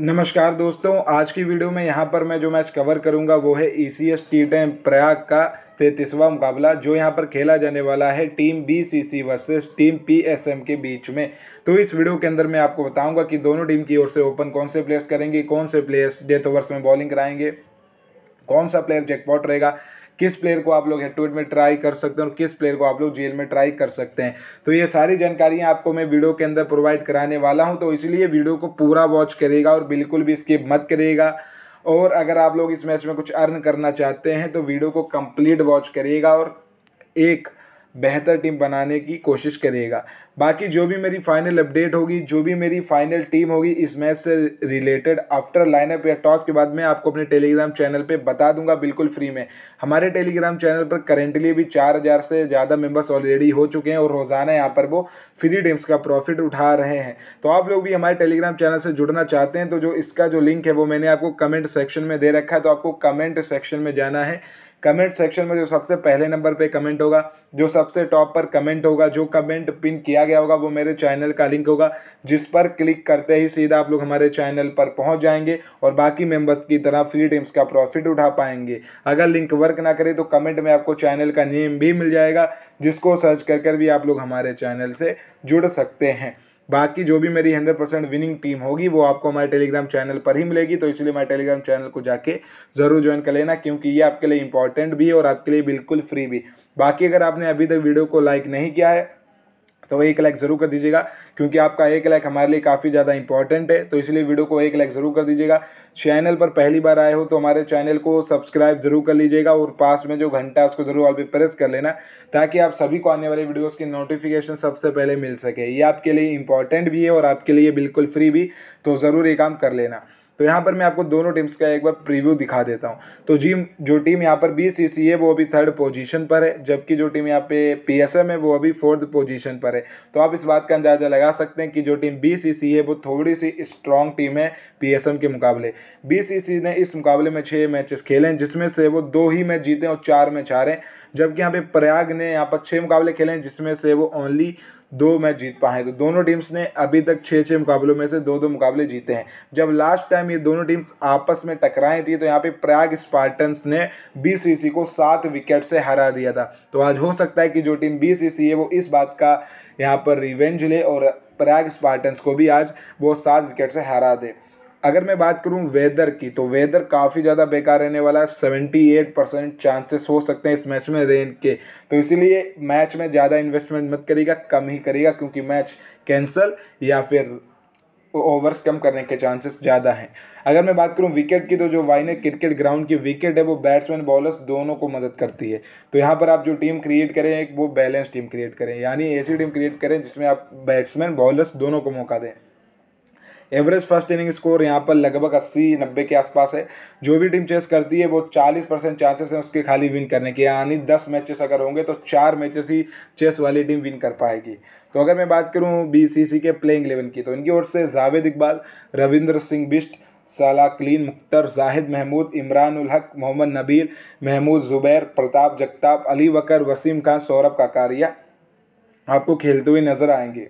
नमस्कार दोस्तों आज की वीडियो में यहाँ पर मैं जो मैच कवर करूँगा वो है E C S T time Prayag का तैतीसवा मुकाबला जो यहाँ पर खेला जाने वाला है team B C C versus team P S M के बीच में तो इस वीडियो के अंदर मैं आपको बताऊँगा कि दोनों टीम की ओर से ओपन कौन से प्लेयर्स करेंगे कौन से प्लेयर्स डेथ ओवर्स में बॉलिंग कराएंगे कौन सा प्लेयर जैकपॉट रहेगा किस प्लेयर को आप लोग हेड टू हेड में ट्राई कर सकते हैं और किस प्लेयर को आप लोग जेल में ट्राई कर सकते हैं तो ये सारी जानकारियाँ आपको मैं वीडियो के अंदर प्रोवाइड कराने वाला हूँ तो इसलिए वीडियो को पूरा वॉच करेगा और बिल्कुल भी स्किप मत करेगा और अगर आप लोग इस मैच में कुछ अर्न करना चाहते हैं तो वीडियो को कंप्लीट वॉच करिएगा और एक बेहतर टीम बनाने की कोशिश करेगा बाकी जो भी मेरी फाइनल अपडेट होगी जो भी मेरी फाइनल टीम होगी इस मैच से रिलेटेड आफ्टर लाइनअप या टॉस के बाद मैं आपको अपने टेलीग्राम चैनल पे बता दूंगा बिल्कुल फ्री में हमारे टेलीग्राम चैनल पर करेंटली भी चार हज़ार से ज़्यादा मेंबर्स ऑलरेडी हो चुके हैं और रोज़ाना यहाँ पर वो फ्री टीम्स का प्रॉफिट उठा रहे हैं तो आप लोग भी हमारे टेलीग्राम चैनल से जुड़ना चाहते हैं तो जो इसका जो लिंक है वो मैंने आपको कमेंट सेक्शन में दे रखा है तो आपको कमेंट सेक्शन में जाना है कमेंट सेक्शन में जो सबसे पहले नंबर पे कमेंट होगा जो सबसे टॉप पर कमेंट होगा जो कमेंट पिन किया गया होगा वो मेरे चैनल का लिंक होगा जिस पर क्लिक करते ही सीधा आप लोग हमारे चैनल पर पहुंच जाएंगे और बाकी मेंबर्स की तरह फ्री टीम्स का प्रॉफिट उठा पाएंगे अगर लिंक वर्क ना करे तो कमेंट में आपको चैनल का नेम भी मिल जाएगा जिसको सर्च कर कर भी आप लोग हमारे चैनल से जुड़ सकते हैं बाकी जो भी मेरी हंड्रेड परसेंट विनिंग टीम होगी वो आपको हमारे टेलीग्राम चैनल पर ही मिलेगी तो इसलिए मैं टेलीग्राम चैनल को जाके ज़रूर ज्वाइन कर लेना क्योंकि ये आपके लिए इंपॉर्टेंट भी है और आपके लिए बिल्कुल फ्री भी बाकी अगर आपने अभी तक वीडियो को लाइक नहीं किया है तो एक लाइक ज़रूर कर दीजिएगा क्योंकि आपका एक लाइक हमारे लिए काफ़ी ज़्यादा इंपॉर्टेंट है तो इसलिए वीडियो को एक लाइक ज़रूर कर दीजिएगा चैनल पर पहली बार आए हो तो हमारे चैनल को सब्सक्राइब ज़रूर कर लीजिएगा और पास में जो घंटा उसको ज़रूर आप प्रेस कर लेना ताकि आप सभी को आने वाले वीडियोज़ की नोटिफिकेशन सबसे पहले मिल सके ये आपके लिए इंपॉर्टेंट भी है और आपके लिए बिल्कुल फ्री भी तो ज़रूर ये काम कर लेना तो यहाँ पर मैं आपको दोनों टीम्स का एक बार प्रीव्यू दिखा देता हूँ तो जी जो टीम यहाँ पर बी सी सी है वो अभी थर्ड पोजीशन पर है जबकि जो टीम यहाँ पे पी एस एम है वो अभी फोर्थ पोजीशन पर है तो आप इस बात का अंदाजा लगा सकते हैं कि जो टीम बी सी सी है वो थोड़ी सी स्ट्रॉन्ग टीम है पी एस एम के मुकाबले बी सी सी ने इस मुकाबले में छः मैचेस खेले हैं जिसमें से वो दो ही मैच जीते हैं और चार मैच हारे हैं जबकि यहाँ पर प्रयाग ने यहाँ पर छः मुकाबले खेले हैं जिसमें से वो ओनली दो मैच जीत पाए हैं तो दोनों टीम्स ने अभी तक छः छः मुकाबलों में से दो दो मुकाबले जीते हैं जब लास्ट टाइम ये दोनों टीम्स आपस में टकराई थी तो यहाँ पे प्रयाग स्पार्टन्स ने बी को सात विकेट से हरा दिया था तो आज हो सकता है कि जो टीम बी है वो इस बात का यहाँ पर रिवेंज ले और प्रयाग स्पार्टन्स को भी आज वो सात विकेट से हरा दे अगर मैं बात करूं वेदर की तो वेदर काफ़ी ज़्यादा बेकार रहने वाला है सेवेंटी एट परसेंट चांसेस हो सकते हैं इस मैच में रेन के तो इसीलिए मैच में ज़्यादा इन्वेस्टमेंट मत करेगा कम ही करेगा क्योंकि मैच कैंसिल या फिर ओवर्स कम करने के चांसेस ज़्यादा हैं अगर मैं बात करूं विकेट की तो जो वाइनर क्रिकेट ग्राउंड की विकेट है वो बैट्समैन बॉलर्स दोनों को मदद करती है तो यहाँ पर आप जो टीम क्रिएट करें एक वो बैलेंस टीम क्रिएट करें यानी ऐसी टीम क्रिएट करें जिसमें आप बैट्समैन बॉलर्स दोनों को मौका दें एवरेज फर्स्ट इनिंग स्कोर यहाँ पर लगभग अस्सी नब्बे के आसपास है जो भी टीम चेस करती है वो चालीस परसेंट चांसेस हैं उसके खाली विन करने के यानी दस मैचेस अगर होंगे तो चार मैचेस ही चेस वाली टीम विन कर पाएगी तो अगर मैं बात करूँ बी के प्लेइंग इलेवन की तो इनकी ओर से जावेद इकबाल रविंद्र सिंह बिस्ट साला क्लीन मुख्तर जाहिद महमूद इमरान उल हक मोहम्मद नबील महमूद ज़ुबैर प्रताप जगताप अली वकर वसीम खान सौरभ काकारिया आपको खेलते हुए नज़र आएंगे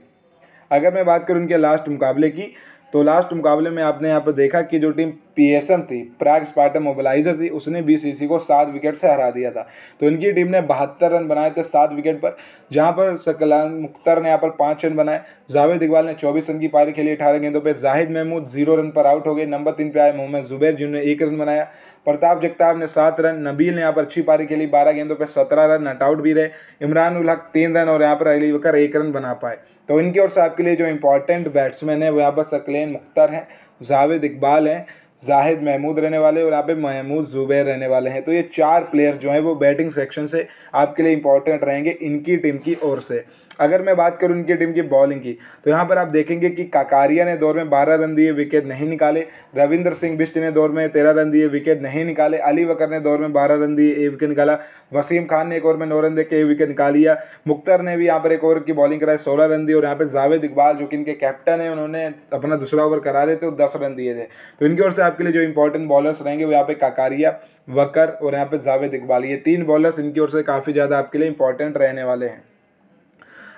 अगर मैं बात करूँ उनके लास्ट मुकाबले की तो लास्ट मुकाबले में आपने यहाँ पर देखा कि जो टीम पीएसएम थी प्राग स्पार्टन मोबिलाइजर थी उसने बीसीसी को सात विकेट से हरा दिया था तो इनकी टीम ने बहत्तर रन बनाए थे सात विकेट पर जहां पर सकलान मुख्तर ने यहाँ पर पाँच रन बनाए जावेद इकबाल ने चौबीस रन की पारी खेली अठारह गेंदों पर जाहिद महमूद जीरो रन पर आउट हो गए नंबर तीन पे आए मोहम्मद जुबैर जिन्होंने एक रन बनाया प्रताप जगताप ने सात रन नबील ने यहाँ पर अच्छी पारी खेली बारह गेंदों पर सत्रह रन नट आउट भी रहे इमरान उल हक तीन रन और यहाँ पर अली बकर एक रन बना पाए तो इनके और साहब के लिए जो इंपॉर्टेंट बैट्समैन है वो यहाँ पर सकलेन मुख्तर हैं जावेद इकबाल हैं जाहिद महमूद रहने वाले और यहाँ पे महमूद ज़ुबैर रहने वाले हैं तो ये चार प्लेयर जो हैं वो बैटिंग सेक्शन से आपके लिए इंपॉर्टेंट रहेंगे इनकी टीम की ओर से अगर मैं बात करूं इनकी टीम की बॉलिंग की तो यहाँ पर आप देखेंगे कि काकारिया ने दौर में बारह रन दिए विकेट नहीं निकाले रविंद्र सिंह बिष्ट ने दौर में तेरह रन दिए विकेट नहीं निकाले अली वकर ने दौर में बारह रन दिए ए विकेट निकाला वसीम खान ने एक ओवर में नौ रन देकर ए विकेट निकाल लिया मुख्तर ने भी यहाँ पर एक ओवर की बॉलिंग कराई सोलह रन दी और यहाँ पर जावेद इकबाल जो कि इनके कैप्टन है उन्होंने अपना दूसरा ओवर करा रहे थे और दस रन दिए थे तो इनकी ओर से आपके लिए जो इंपॉर्टेंट बॉलर्स रहेंगे वो यहाँ पे काकारिया वकर और यहाँ पे जावेद इकबाल ये तीन बॉलर्स इनकी ओर से काफ़ी ज़्यादा आपके लिए इंपॉर्टेंट रहने वाले हैं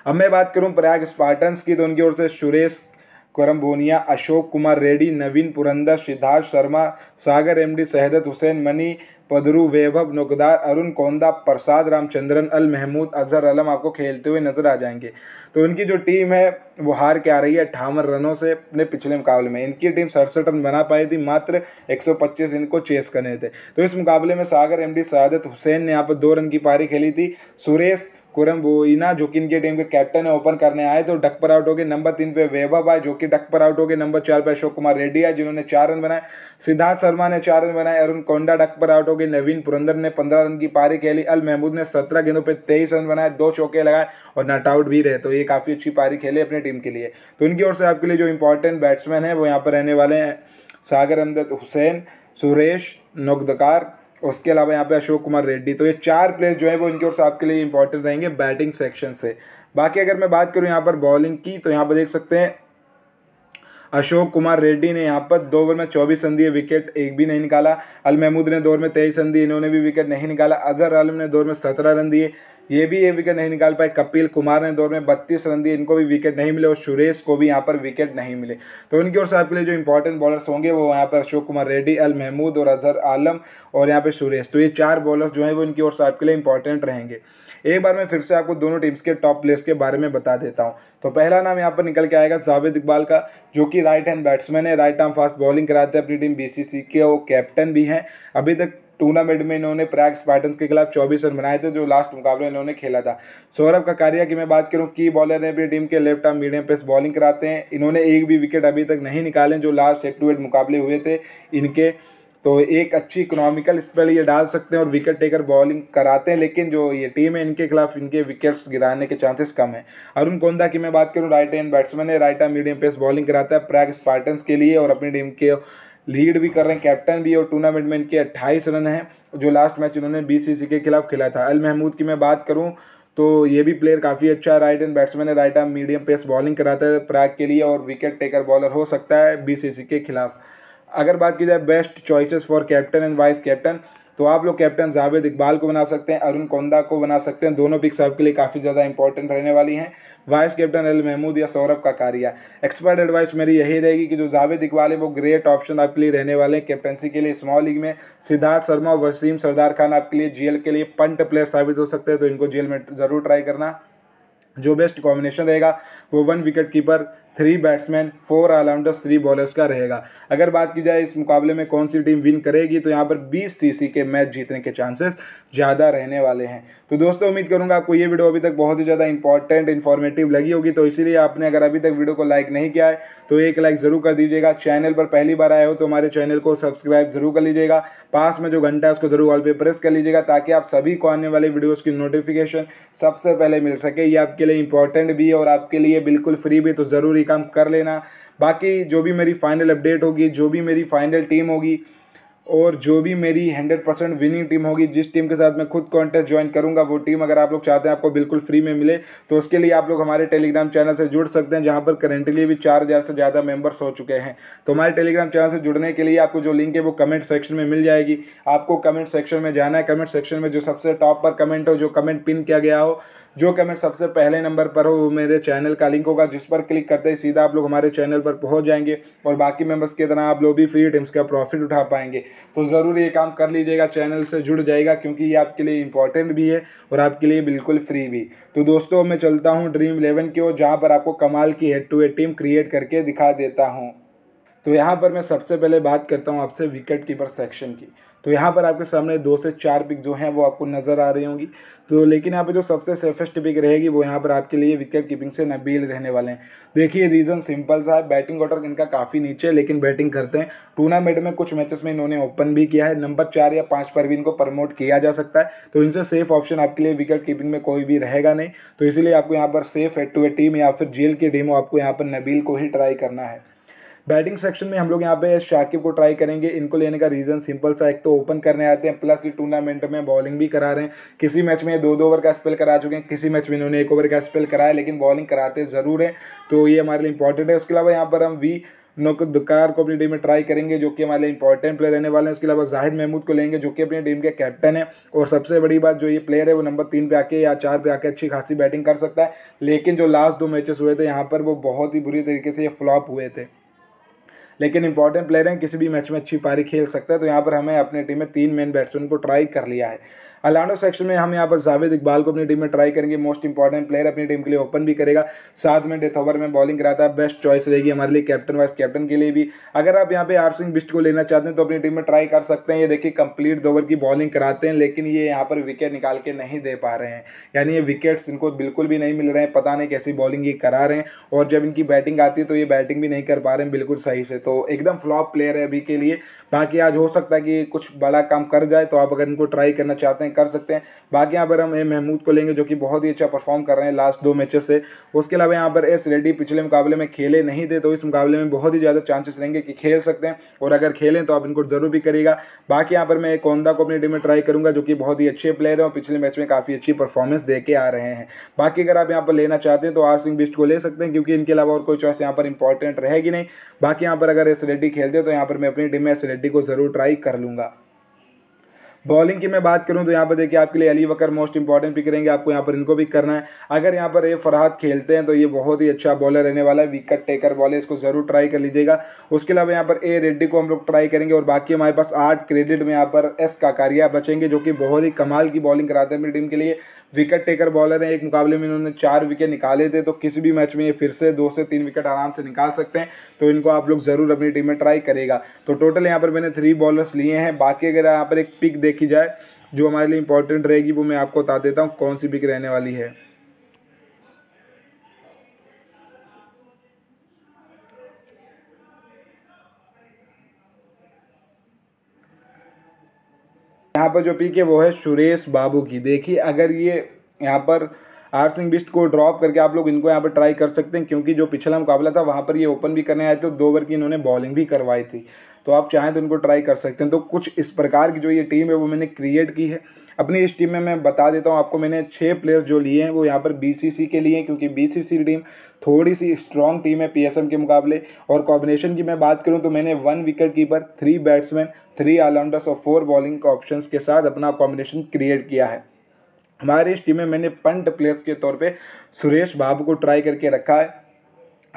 अब मैं बात करूँ प्रयाग स्पार्टन्स की तो उनकी ओर से सुरेश करम्बोनिया अशोक कुमार रेड्डी नवीन पुरंदर सिद्धार्थ शर्मा सागर एमडी शहदत हुसैन मनी पदरू वैभव नुकदार अरुण कोंदा प्रसाद रामचंद्रन अल महमूद अजहर अलम आपको खेलते हुए नजर आ जाएंगे तो इनकी जो टीम है वो हार के आ रही है अठावन रनों से अपने पिछले मुकाबले में इनकी टीम सड़सठ रन बना पाई थी मात्र 125 इनको चेस करने थे तो इस मुकाबले में सागर एमडी सदत हुसैन ने यहाँ पर दो रन की पारी खेली थी सुरेश कुरम बोईना जो कि इनके टीम के कैप्टन है ओपन करने आए तो डक पर आउट हो गए नंबर तीन पे वैभव आए जो कि डक पर आउट हो गए नंबर चार पे अशोक कुमार रेड्डी आए जिन्होंने चार रन बनाए सिद्धार्थ शर्मा ने चार रन बनाए अरुण कोंडा डक पर आउट हो गए नवीन पुरंदर ने पंद्रह रन की पारी खेली अल महमूद ने सत्रह गेंदों पर तेईस रन बनाए दो चौके लगाए और नट आउट भी रहे तो ये काफ़ी अच्छी पारी खेली अपनी टीम के लिए तो इनकी ओर से आपके लिए जो इंपॉर्टेंट बैट्समैन है वो यहाँ पर रहने वाले हैं सागर अमदद हुसैन सुरेश नकदकार उसके अलावा यहाँ पे अशोक कुमार रेड्डी तो ये चार प्लेयर्स जो है वो इनके और आपके लिए इंपॉर्टेंट रहेंगे बैटिंग सेक्शन से बाकी अगर मैं बात करूँ यहाँ पर बॉलिंग की तो यहाँ पर देख सकते हैं अशोक कुमार रेड्डी ने यहाँ पर दो ओवर में चौबीस रन दिए विकेट एक भी नहीं निकाला अल महमूद ने दो ओवर में तेईस रन दिए इन्होंने भी विकेट नहीं निकाला अजहर आलम ने दो ओवर में सत्रह रन दिए ये भी ये विकेट नहीं निकाल पाए कपिल कुमार ने दौर में बत्तीस रन दिए इनको भी विकेट नहीं मिले और सुरेश को भी यहाँ पर विकेट नहीं मिले तो इनकी ओर से आपके लिए जो इंपॉर्टेंट बॉलर्स होंगे वो यहाँ पर अशोक कुमार रेड्डी अल महमूद और अजहर आलम और यहाँ पर सुरेश तो ये चार बॉलर जो हैं वो इनकी ओर से आपके लिए इंपॉर्टेंट रहेंगे एक बार मैं फिर से आपको दोनों टीम्स के टॉप प्लेयर्स के बारे में बता देता हूँ तो पहला नाम यहाँ पर निकल के आएगा जावेद इकबाल का जो कि राइट हैंड बैट्समैन है राइट आर्म फास्ट बॉलिंग कराते हैं अपनी टीम बीसीसी के वो कैप्टन भी हैं अभी तक टूर्नामेंट में इन्होंने प्रयाग स्पार्टन्स के खिलाफ चौबीस रन बनाए थे जो लास्ट मुकाबले इन्होंने खेला था सौरभ ककारिया की मैं बात करूँ की बॉलर ने भी टीम के left arm medium pace bowling कराते हैं इन्होंने एक भी विकेट अभी तक नहीं निकाले जो लास्ट हेड टू हेड मुकाबले हुए थे इनके तो एक अच्छी इकोनॉमिकल स्पेल ये डाल सकते हैं और विकेट टेकर बॉलिंग कराते हैं लेकिन जो ये टीम है इनके खिलाफ इनके विकेट्स गिराने के चांसेस कम है अरुण कोंदा की मैं बात करूँ राइट हैंड बैट्समैन है right arm medium pace bowling कराता है प्रैग स्पार्टन्स के लिए और अपनी टीम के लीड भी कर रहे हैं कैप्टन भी और टूर्नामेंट में इनके अट्ठाईस रन हैं जो लास्ट मैच उन्होंने बीसीसी के खिलाफ खेला था अल महमूद की मैं बात करूँ तो ये भी प्लेयर काफ़ी अच्छा है राइट एंड बैट्समैन है right arm medium pace bowling कराता है प्राग के लिए और विकेट टेकर बॉलर हो सकता है बीसीसी के खिलाफ अगर बात की जाए best choices for captain and vice captain तो आप लोग कैप्टन जावेद इकबाल को बना सकते हैं अरुण कोंदा को बना सकते हैं दोनों पिक्स आपके लिए काफ़ी ज़्यादा इंपॉर्टेंट रहने वाली हैं वाइस कैप्टन एल महमूद या सौरभ का कारिया एक्सपर्ट एडवाइस मेरी यही रहेगी कि जो जावेद इकबाल है वो ग्रेट ऑप्शन आपके लिए रहने वाले हैं कैप्टनसी के लिए स्मॉल लीग में सिद्धार्थ शर्मा वसीम सरदार खान आपके लिए जी के लिए पंट प्लेयर साबित हो सकते हैं तो इनको जेल में ज़रूर ट्राई करना जो बेस्ट कॉम्बिनेशन रहेगा वो one wicket keeper three batsman four allrounders three bowlers का रहेगा अगर बात की जाए इस मुकाबले में कौन सी टीम विन करेगी तो यहाँ पर बीस सीसी के मैच जीतने के चांसेस ज़्यादा रहने वाले हैं तो दोस्तों उम्मीद करूँगा आपको ये वीडियो अभी तक बहुत ही ज़्यादा इंपॉर्टेंट इन्फॉर्मेटिव लगी होगी तो इसीलिए आपने अगर अभी तक वीडियो को लाइक नहीं किया है तो एक लाइक ज़रूर कर दीजिएगा चैनल पर पहली बार आए हो तो हमारे चैनल को सब्सक्राइब जरूर कर लीजिएगा पास में जो घंटा है उसको जरूर ऑल पे प्रेस कर लीजिएगा ताकि आप सभी को आने वाले वीडियोज़ की नोटिफिकेशन सबसे पहले मिल सके ये आपके लिए इंपॉर्टेंट भी है और आपके लिए बिल्कुल फ्री भी तो ज़रूर काम कर लेना बाकी जो भी मेरी फाइनल अपडेट होगी जो भी मेरी फाइनल टीम होगी और जो भी मेरी हंड्रेड परसेंट विनिंग टीम होगी जिस टीम के साथ मैं खुद कॉन्टेस्ट ज्वाइन करूंगा वो टीम अगर आप लोग चाहते हैं आपको बिल्कुल फ्री में मिले तो उसके लिए आप लोग हमारे टेलीग्राम चैनल से जुड़ सकते हैं जहां पर करेंटली भी चार हज़ार से ज़्यादा मेंबर्स हो चुके हैं तो हमारे टेलीग्राम चैनल से जुड़ने के लिए आपको जो लिंक है वो कमेंट सेक्शन में मिल जाएगी आपको कमेंट सेक्शन में जाना है कमेंट सेक्शन में जो सबसे टॉप पर कमेंट हो जो कमेंट पिन किया गया हो जो कमेंट सबसे पहले नंबर पर हो वो मेरे चैनल का लिंक होगा जिस पर क्लिक करते ही सीधा आप लोग हमारे चैनल पर पहुँच जाएंगे और बाकी मेम्बर्स की तरह आप लोग भी फ्री टाइम्स का प्रॉफिट उठा पाएंगे तो ज़रूर ये काम कर लीजिएगा चैनल से जुड़ जाएगा क्योंकि ये आपके लिए इंपॉर्टेंट भी है और आपके लिए बिल्कुल फ्री भी तो दोस्तों मैं चलता हूँ ड्रीम इलेवन की ओर जहाँ पर आपको कमाल की head to head team create करके दिखा देता हूँ तो यहाँ पर मैं सबसे पहले बात करता हूँ आपसे विकेट कीपर सेक्शन की तो यहाँ पर आपके सामने दो से चार पिक जो हैं वो आपको नज़र आ रही होंगी तो लेकिन यहाँ पे जो सबसे सेफेस्ट पिक रहेगी वो यहाँ पर आपके लिए विकेट कीपिंग से नबील रहने वाले हैं देखिए रीज़न सिंपल सा है बैटिंग ऑर्डर इनका काफ़ी नीचे है लेकिन बैटिंग करते हैं टूर्नामेंट में कुछ मैचेस में इन्होंने ओपन भी किया है नंबर चार या पाँच पर भी इनको प्रमोट किया जा सकता है तो इनसे सेफ ऑप्शन आपके लिए विकेट कीपिंग में कोई भी रहेगा नहीं तो इसीलिए आपको यहाँ पर safe at to a team या फिर जेल की टीम आपको यहाँ पर नबील को ही ट्राई करना है बैटिंग सेक्शन में हम लोग यहाँ पे शाकिब को ट्राई करेंगे इनको लेने का रीज़न सिंपल सा एक तो ओपन करने आते हैं प्लस ये टूर्नामेंट में बॉलिंग भी करा रहे हैं किसी मैच में दो दो ओवर का स्पेल करा चुके हैं किसी मैच में इन्होंने एक ओवर का स्पेल कराया लेकिन बॉलिंग कराते ज़रूर हैं तो ये हमारे लिए इंपॉर्टेंट है उसके अलावा यहाँ पर हम वी दुकार को अपनी टीम में ट्राई करेंगे जो कि हमारे लिए इंपॉर्टेंट प्लेयर रहने वाले हैं उसके अलावा जाहिद महमूद को लेंगे जो कि अपनी टीम के कैप्टन है और सबसे बड़ी बात जो ये प्लेयर है वो नंबर तीन पे आके या चार पे आके अच्छी खासी बैटिंग कर सकता है लेकिन जो लास्ट दो मैचेस हुए थे यहाँ पर वो बहुत ही बुरी तरीके से ये फ्लॉप हुए थे लेकिन इंपॉर्टेंट प्लेयर हैं किसी भी मैच में अच्छी पारी खेल सकता है तो यहाँ पर हमें अपनी टीम में तीन मेन बैट्समैन को ट्राई कर लिया है अलानो सेक्शन में हम यहाँ पर जावेद इकबाल को अपनी टीम में ट्राई करेंगे मोस्ट इंपॉर्टेंट प्लेयर अपनी टीम के लिए ओपन भी करेगा साथ में डेथ ओवर में बॉलिंग कराता है बेस्ट चॉइस रहेगी हमारे लिए कैप्टन वाइस कैप्टन के लिए भी अगर आप यहाँ पे आर सिंह बिस्ट को लेना चाहते हैं तो अपनी टीम में ट्राई कर सकते हैं ये देखिए कंप्लीट दो ओवर की बॉलिंग कराते हैं लेकिन ये यहाँ पर विकेट निकाल के नहीं दे पा रहे हैं यानी ये विकेट्स इनको बिल्कुल भी नहीं मिल रहे हैं पता नहीं कैसी बॉलिंग ये करा रहे हैं और जब इनकी बैटिंग आती है तो ये बैटिंग भी नहीं कर पा रहे हैं बिल्कुल सही से तो एकदम फ्लॉप प्लेयर है अभी के लिए बाकी आज हो सकता है कि कुछ बड़ा काम कर जाए तो आप अगर इनको ट्राई करना चाहते हैं कर सकते हैं बाकी यहाँ पर हम ए महमूद को लेंगे जो कि बहुत ही अच्छा परफॉर्म कर रहे हैं लास्ट दो मैचेस से उसके अलावा यहाँ पर एस रेड्डी पिछले मुकाबले में खेले नहीं थे तो इस मुकाबले में बहुत ही ज़्यादा चांसेस रहेंगे कि खेल सकते हैं और अगर खेलें तो आप इनको जरूर भी करिएगा बाकी यहाँ पर मैं कोंदा को अपनी टीम में ट्राई करूँगा जो कि बहुत ही अच्छे प्लेयर हैं और पिछले मैच में काफ़ी अच्छी परफॉर्मेंस दे के आ रहे हैं बाकी अगर आप यहाँ पर लेना चाहते हैं तो आर सिंह बिस्ट को ले सकते हैं क्योंकि इनके अलावा और कोई चॉइस यहाँ पर इंपॉर्टेंट रहेगी नहीं बाकी यहाँ पर अगर एस रेड्डी खेलते तो यहाँ पर मैं अपनी टीम में एस रेड्डी को ज़रूर ट्राई कर लूँगा बॉलिंग की मैं बात करूं तो यहाँ पर देखिए आपके लिए Ali Waqar most important pick रहेंगे आपको यहाँ पर इनको पिक करना है अगर यहाँ पर ये फरहाद खेलते हैं तो ये बहुत ही अच्छा बॉलर रहने वाला है विकेट टेकर बॉल है इसको ज़रूर ट्राई कर लीजिएगा उसके अलावा यहाँ पर ए रेड्डी को हम लोग ट्राई करेंगे और बाकी हमारे पास आठ क्रेडिट में यहाँ पर एस काकारिया बचेंगे जो कि बहुत ही कमाल की बॉलिंग कराते हैं मेरी टीम के लिए विकेट टेकर बॉलर हैं एक मुकाबले में इन्होंने चार विकेट निकाले थे तो किसी भी मैच में ये फिर से दो से तीन विकेट आराम से निकाल सकते हैं तो इनको आप लोग ज़रूर अपनी टीम में ट्राई करेगा तो टोटल यहाँ पर मैंने थ्री बॉलर्स लिए हैं बाकी अगर यहाँ पर एक पिक देख देखी जाए जो हमारे लिए इंपॉर्टेंट रहेगी वो मैं आपको बता देता हूँ कौन सी बिक रहने वाली है यहाँ पर जो पीक है वो है सुरेश बाबू की देखिए अगर ये यहाँ पर सिंह बिस्ट को ड्रॉप करके आप लोग इनको यहाँ पर ट्राई कर सकते हैं क्योंकि जो पिछला मुकाबला था वहाँ पर ये ओपन भी करने आए थे दो ओवर की इन्होंने बॉलिंग भी करवाई थी तो आप चाहें तो इनको ट्राई कर सकते हैं तो कुछ इस प्रकार की जो ये टीम है वो मैंने क्रिएट की है अपनी इस टीम में मैं बता देता हूँ आपको मैंने छः प्लेयर जो लिए हैं वो यहाँ पर बीसीसी के लिए हैं क्योंकि बीसीसी टीम थोड़ी सी स्ट्रॉन्ग टीम है पीएसएम के मुकाबले और कॉम्बिनेशन की मैं बात करूँ तो मैंने one wicket keeper three batsman three allrounders और फोर बॉलिंग के ऑप्शन के साथ अपना कॉम्बिनेशन क्रिएट किया है हमारे इस टीम में मैंने पंट प्लेयर्स के तौर पे सुरेश बाबू को ट्राई करके रखा है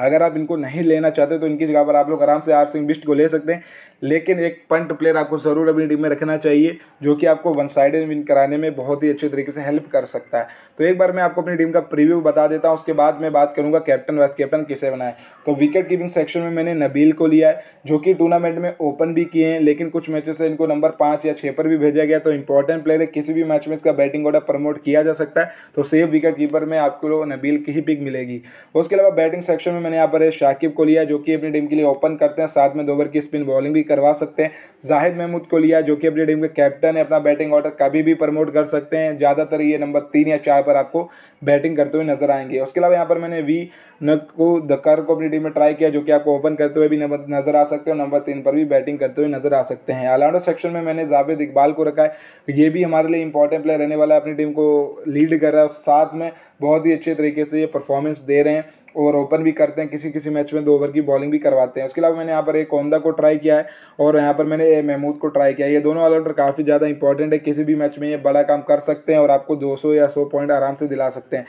अगर आप इनको नहीं लेना चाहते तो इनकी जगह पर आप लोग आराम से आर सिंह बिस्ट को ले सकते हैं लेकिन एक पंट प्लेयर आपको ज़रूर अपनी टीम में रखना चाहिए जो कि आपको वन साइडेड विन कराने में बहुत ही अच्छे तरीके से हेल्प कर सकता है तो एक बार मैं आपको अपनी टीम का प्रीव्यू बता देता हूँ उसके बाद मैं बात करूँगा कैप्टन वाइस कैप्टन किसे बनाए तो विकेट कीपिंग सेक्शन में मैंने नबील को लिया है जो कि टूर्नामेंट में ओपन भी किए हैं लेकिन कुछ मैचेस से इनको नंबर पाँच या छः पर भी भेजा गया तो इंपॉर्टेंट प्लेयर है किसी भी मैच में इसका बैटिंग ऑर्डर प्रमोट किया जा सकता है तो सेफ विकेट कीपर में आपको नबील की ही पिक मिलेगी उसके अलावा बैटिंग सेक्शन में मैंने यहाँ पर शाकिब को लिया जो कि अपनी टीम के लिए ओपन करते हैं साथ में दो ओवर की स्पिन बॉलिंग भी करवा सकते हैं जाहिद महमूद को लिया जो कि अपनी टीम के कैप्टन है अपना बैटिंग ऑर्डर कभी भी प्रमोट कर सकते हैं ज़्यादातर ये नंबर तीन या चार पर आपको बैटिंग करते हुए नजर आएंगे उसके अलावा यहाँ पर मैंने वी नक को दकर को अपनी टीम में ट्राई किया जो कि आपको ओपन करते हुए भी नजर आ सकते हैं नंबर तीन पर भी बैटिंग करते हुए नजर आ सकते हैं ऑलराउंडर सेक्शन में मैंने जावेद इकबाल को रखा है ये भी हमारे लिए इंपॉर्टेंट प्लेयर रहने वाला है अपनी टीम को लीड कर रहा है साथ में बहुत ही अच्छे तरीके से ये परफॉर्मेंस दे रहे हैं ओवर ओपन भी करते हैं किसी किसी मैच में दो ओवर की बॉलिंग भी करवाते हैं उसके अलावा मैंने यहाँ पर एक ओंदा को ट्राई किया है और यहाँ पर मैंने महमूद को ट्राई किया ये दोनों ऑलराउंडर काफ़ी ज़्यादा इंपॉर्टेंट है किसी भी मैच में ये बड़ा काम कर सकते हैं और आपको दो या सौ पॉइंट आराम से दिला सकते हैं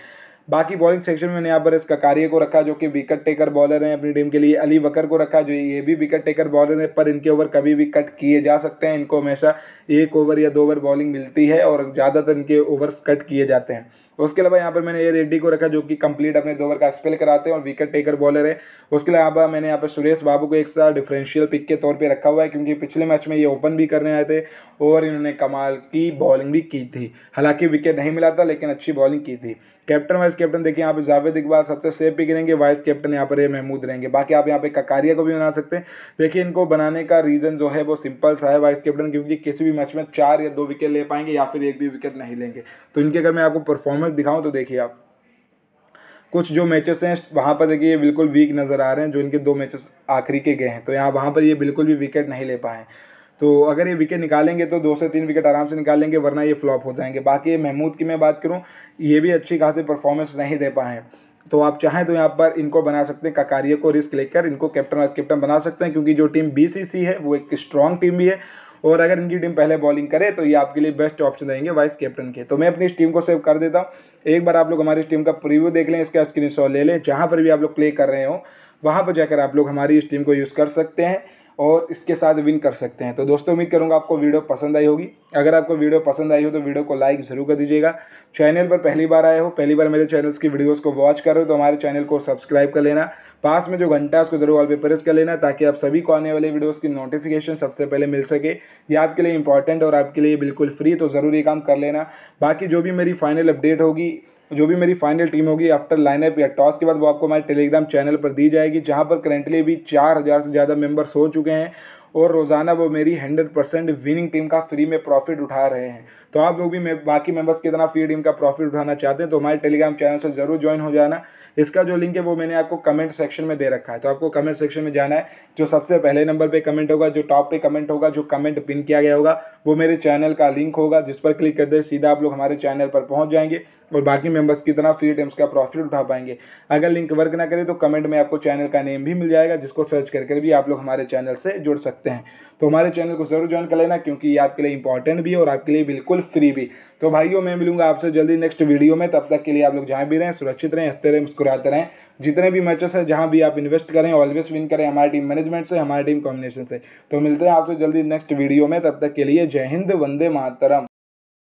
बाकी बॉलिंग सेक्शन में मैंने यहाँ पर इस ककारी को रखा जो कि विकेट टेकर बॉलर हैं अपनी टीम के लिए अली वकर को रखा जो ये भी विकेट टेकर बॉलर हैं पर इनके ओवर कभी भी कट किए जा सकते हैं इनको हमेशा एक ओवर या दो ओवर बॉलिंग मिलती है और ज़्यादातर इनके ओवर्स कट किए जाते हैं उसके अलावा यहाँ पर मैंने ये रेड्डी को रखा जो कि कंप्लीट अपने दो ओवर का स्पेल कराते हैं और विकेट टेकर बॉलर है उसके अलावा मैंने यहाँ पर सुरेश बाबू को एक सा डिफरेंशियल पिक के तौर पर रखा हुआ है क्योंकि पिछले मैच में ये ओपन भी करने आए थे और इन्होंने कमाल की बॉलिंग भी की थी हालांकि विकेट नहीं मिला था लेकिन अच्छी बॉलिंग की थी कैप्टन वाइस कैप्टन देखिए यहाँ पे जावेद इकबाल सबसे सेफ पिक रहेंगे वाइस कैप्टन यहाँ पर महमूद रहेंगे बाकी आप यहाँ पे ककारिया को भी बना सकते हैं देखिए इनको बनाने का रीज़न जो है वो सिंपल सा है वाइस कैप्टन क्योंकि किसी भी मैच में चार या दो विकेट ले पाएंगे या फिर एक भी विकेट नहीं लेंगे तो इनके अगर मैं आपको परफॉर्मेंस परफॉर्मेंस दिखाऊं तो देखिए आप कुछ जो मैचेस हैं वहाँ पर देखिए ये बिल्कुल वीक नज़र आ रहे हैं जो इनके दो मैचेस आखिरी के गए हैं तो यहाँ वहाँ पर ये बिल्कुल भी विकेट नहीं ले पाए तो अगर ये विकेट निकालेंगे तो दो से तीन विकेट आराम से निकालेंगे वरना ये फ्लॉप हो जाएंगे बाकी महमूद की मैं बात करूँ ये भी अच्छी खासी परफॉर्मेंस नहीं दे पाए तो आप चाहें तो यहाँ पर इनको बना सकते हैं काकारिया को रिस्क लेकर इनको कैप्टन वाइस कैप्टन बना सकते हैं क्योंकि जो टीम बीसीसी है वो एक स्ट्रॉन्ग टीम भी है और अगर इनकी टीम पहले बॉलिंग करे तो ये आपके लिए बेस्ट ऑप्शन रहेंगे वाइस कैप्टन के तो मैं अपनी इस टीम को सेव कर देता हूँ एक बार आप लोग हमारी इस टीम का प्रिव्यू देख लें इसका स्क्रीन ले लें जहाँ पर भी आप लोग प्ले कर रहे हो वहाँ पर जाकर आप लोग हमारी इस टीम को यूज़ कर सकते हैं और इसके साथ विन कर सकते हैं तो दोस्तों उम्मीद करूँगा आपको वीडियो पसंद आई होगी अगर आपको वीडियो पसंद आई हो तो वीडियो को लाइक ज़रूर कर दीजिएगा चैनल पर पहली बार आए हो पहली बार मेरे चैनल्स की वीडियोज़ को वॉच करो तो हमारे चैनल को सब्सक्राइब कर लेना पास में जो घंटा है उसको ज़रूर ऑल पे प्रेस कर लेना ताकि आप सभी को आने वाले वीडियोज़ की नोटिफिकेशन सबसे पहले मिल सके ये आपके लिए इंपॉर्टेंट और आपके लिए बिल्कुल फ्री तो ज़रूर ये काम कर लेना बाकी जो भी मेरी फाइनल अपडेट होगी जो भी मेरी फाइनल टीम होगी आफ्टर लाइनअप या टॉस के बाद वो आपको हमारे टेलीग्राम चैनल पर दी जाएगी जहाँ पर करेंटली अभी चार हज़ार से ज़्यादा मेम्बर्स हो चुके हैं और रोज़ाना वो मेरी हंड्रेड परसेंट विनिंग टीम का फ्री में प्रॉफिट उठा रहे हैं तो आप लोग भी में, बाकी मेंबर्स कितना फ्री डीम का प्रॉफिट उठाना चाहते हैं तो हमारे टेलीग्राम चैनल से जरूर ज्वाइन हो जाना इसका जो लिंक है वो मैंने आपको कमेंट सेक्शन में दे रखा है तो आपको कमेंट सेक्शन में जाना है जो सबसे पहले नंबर पर कमेंट होगा जो टॉप पे कमेंट होगा जो कमेंट पिन किया गया होगा वो मेरे चैनल का लिंक होगा जिस पर क्लिक करते सीधा आप लोग हमारे चैनल पर पहुँच जाएंगे और बाकी मेंबर्स कितना फ्री टाइम्स का प्रॉफिट उठा पाएंगे अगर लिंक वर्क ना करें तो कमेंट में आपको चैनल का नेम भी मिल जाएगा जिसको सर्च करके भी आप लोग हमारे चैनल से जुड़ सकते हैं तो हमारे चैनल को ज़रूर ज्वाइन कर लेना क्योंकि ये आपके लिए इंपॉर्टेंट भी है और आपके लिए बिल्कुल फ्री भी तो भाइयों मैं मिलूंगा आपसे जल्दी नेक्स्ट वीडियो में तब तक के लिए आप लोग जहाँ भी रहें सुरक्षित रहें हंसते रहें मुस्कुराते रहें जितने भी मैचेस हैं जहाँ भी आप इन्वेस्ट करें ऑलवेज विन करें हमारी टीम मैनेजमेंट से हमारी टीम कॉम्बिनेशन से तो मिलते हैं आपसे जल्दी नेक्स्ट वीडियो में तब तक के लिए जय हिंद वंदे मातरम